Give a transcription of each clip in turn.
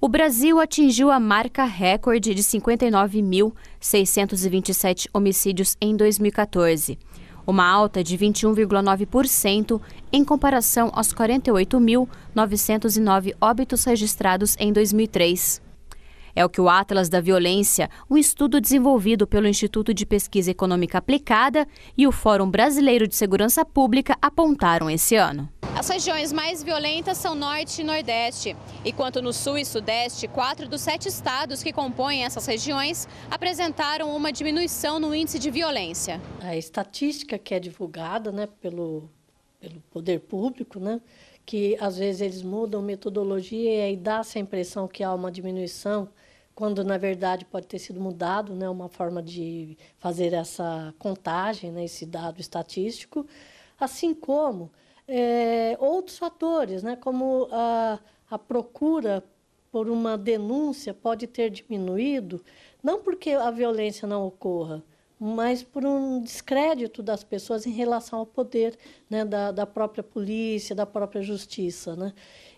o Brasil atingiu a marca recorde de 59.627 homicídios em 2014, uma alta de 21,9% em comparação aos 48.909 óbitos registrados em 2003. É o que o Atlas da Violência, um estudo desenvolvido pelo Instituto de Pesquisa Econômica Aplicada e o Fórum Brasileiro de Segurança Pública apontaram esse ano. As regiões mais violentas são Norte e Nordeste, enquanto no Sul e Sudeste, quatro dos sete estados que compõem essas regiões apresentaram uma diminuição no índice de violência. A estatística que é divulgada né, pelo, pelo poder público, né, que às vezes eles mudam metodologia e dá essa impressão que há uma diminuição, quando na verdade pode ter sido mudado, né, uma forma de fazer essa contagem, né, esse dado estatístico, assim como é, outros fatores, né, como a, a procura por uma denúncia pode ter diminuído, não porque a violência não ocorra, mas por um descrédito das pessoas em relação ao poder né, da, da, própria polícia, da própria justiça. Né?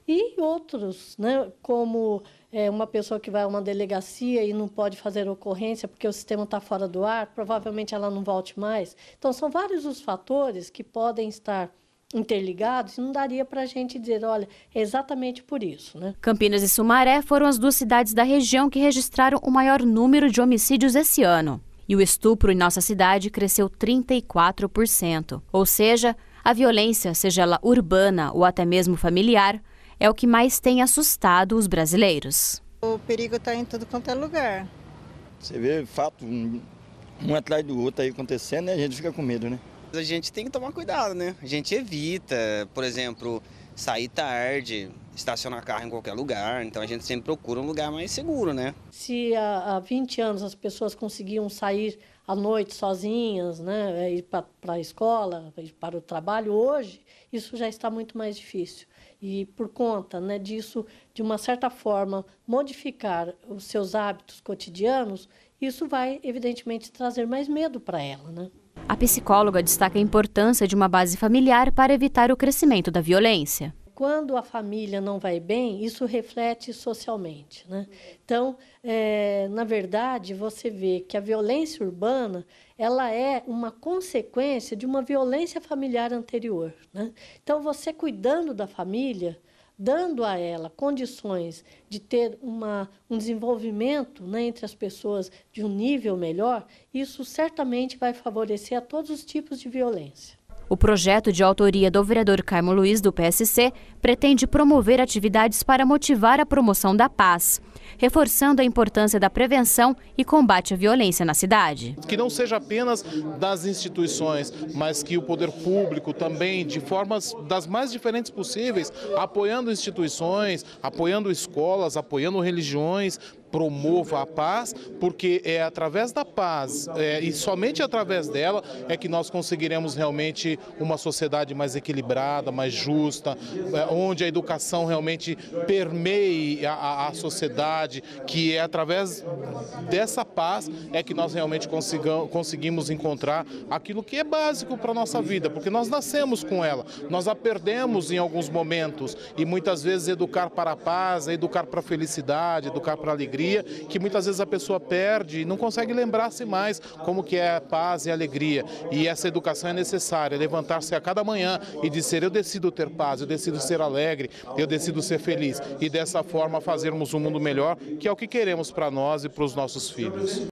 E outros, né, como é, uma pessoa que vai a uma delegacia e não pode fazer ocorrência porque o sistema está fora do ar, provavelmente ela não volte mais. Então, são vários os fatores que podem estar interligados, não daria para a gente dizer, olha, é exatamente por isso. Né? Campinas e Sumaré foram as duas cidades da região que registraram o maior número de homicídios esse ano. E o estupro em nossa cidade cresceu 34%. Ou seja, a violência, seja ela urbana ou até mesmo familiar, é o que mais tem assustado os brasileiros. O perigo está em tudo quanto é lugar. Você vê fato um atrás do outro aí acontecendo e a gente fica com medo, né? A gente tem que tomar cuidado, né? A gente evita, por exemplo, sair tarde, estacionar carro em qualquer lugar. Então a gente sempre procura um lugar mais seguro, né? Se há, 20 anos as pessoas conseguiam sair à noite sozinhas, né, é, ir para a escola, é, ir para o trabalho, hoje isso já está muito mais difícil. E por conta né, disso, de uma certa forma, modificar os seus hábitos cotidianos, isso vai, evidentemente, trazer mais medo para ela. Né? A psicóloga destaca a importância de uma base familiar para evitar o crescimento da violência quando a família não vai bem, isso reflete socialmente. Né? Então, é, na verdade, você vê que a violência urbana ela é uma consequência de uma violência familiar anterior. Né? Então, você cuidando da família, dando a ela condições de ter uma, um desenvolvimento né, entre as pessoas de um nível melhor, isso certamente vai favorecer a todos os tipos de violência. O projeto de autoria do vereador Carmo Luiz, do PSC, pretende promover atividades para motivar a promoção da paz, reforçando a importância da prevenção e combate à violência na cidade. Que não seja apenas das instituições, mas que o poder público também, de formas das mais diferentes possíveis, apoiando instituições, apoiando escolas, apoiando religiões, promova a paz, porque é através da paz é, e somente através dela é que nós conseguiremos realmente uma sociedade mais equilibrada, mais justa, é, onde a educação realmente permeie a, a, sociedade, que é através dessa paz é que nós realmente consigamos, conseguimos encontrar aquilo que é básico para a nossa vida, porque nós nascemos com ela, nós a perdemos em alguns momentos e muitas vezes educar para a paz, é educar para a felicidade, educar para a alegria alegria que muitas vezes a pessoa perde e não consegue lembrar-se mais como que é a paz e a alegria. E essa educação é necessária, levantar-se a cada manhã e dizer eu decido ter paz, eu decido ser alegre, eu decido ser feliz. E dessa forma fazermos um mundo melhor, que é o que queremos para nós e para os nossos filhos.